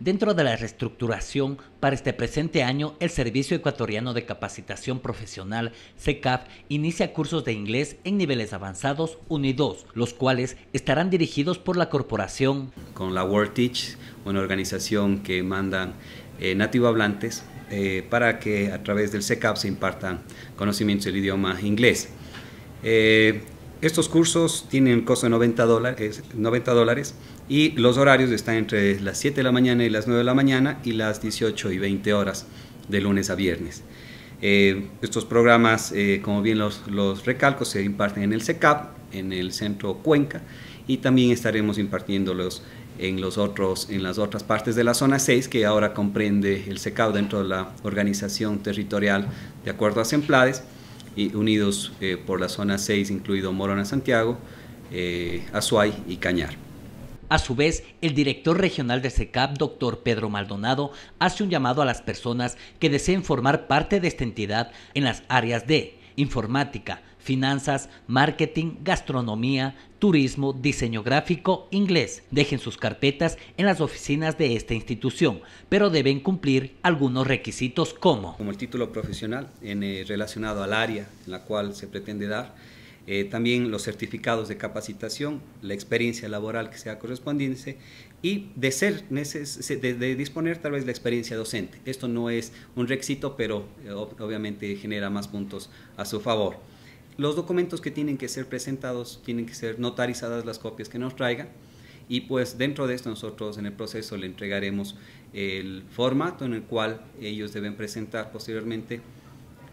Dentro de la reestructuración para este presente año, el Servicio Ecuatoriano de Capacitación Profesional, SECAF, inicia cursos de inglés en niveles avanzados 1 y 2, los cuales estarán dirigidos por la corporación. Con la World Teach, una organización que manda eh, nativo hablantes eh, para que a través del SECAF se impartan conocimientos del idioma inglés. Eh, estos cursos tienen costo de 90 dólares, 90 y los horarios están entre las 7 de la mañana y las 9 de la mañana y las 18 y 20 horas de lunes a viernes. Eh, estos programas, eh, como bien los, los recalcos, se imparten en el CECAP, en el Centro Cuenca y también estaremos impartiéndolos en, los otros, en las otras partes de la zona 6, que ahora comprende el CECAP dentro de la organización territorial de acuerdo a Semplades y unidos eh, por la zona 6, incluido Morona Santiago, eh, Azuay y Cañar. A su vez, el director regional de SECAP, doctor Pedro Maldonado, hace un llamado a las personas que deseen formar parte de esta entidad en las áreas de informática, finanzas, marketing, gastronomía, turismo, diseño gráfico, inglés. Dejen sus carpetas en las oficinas de esta institución, pero deben cumplir algunos requisitos como... Como el título profesional en, eh, relacionado al área en la cual se pretende dar, eh, también los certificados de capacitación, la experiencia laboral que sea correspondiente y de, ser, de, de disponer tal vez la experiencia docente. Esto no es un requisito, pero eh, obviamente genera más puntos a su favor los documentos que tienen que ser presentados, tienen que ser notarizadas las copias que nos traigan y pues dentro de esto nosotros en el proceso le entregaremos el formato en el cual ellos deben presentar posteriormente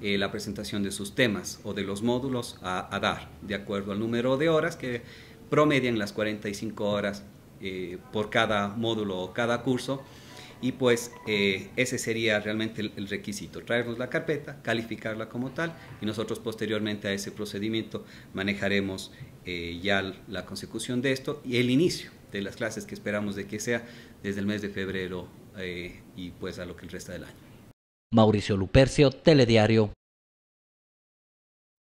eh, la presentación de sus temas o de los módulos a, dar, de acuerdo al número de horas que promedian las 45 horas eh, por cada módulo o cada curso y pues eh, ese sería realmente el, requisito, traernos la carpeta, calificarla como tal y nosotros posteriormente a ese procedimiento manejaremos eh, ya la consecución de esto y el inicio de las clases que esperamos de que sea desde el mes de febrero eh, y pues a lo que el resta del año. Mauricio Lupercio, Telediario.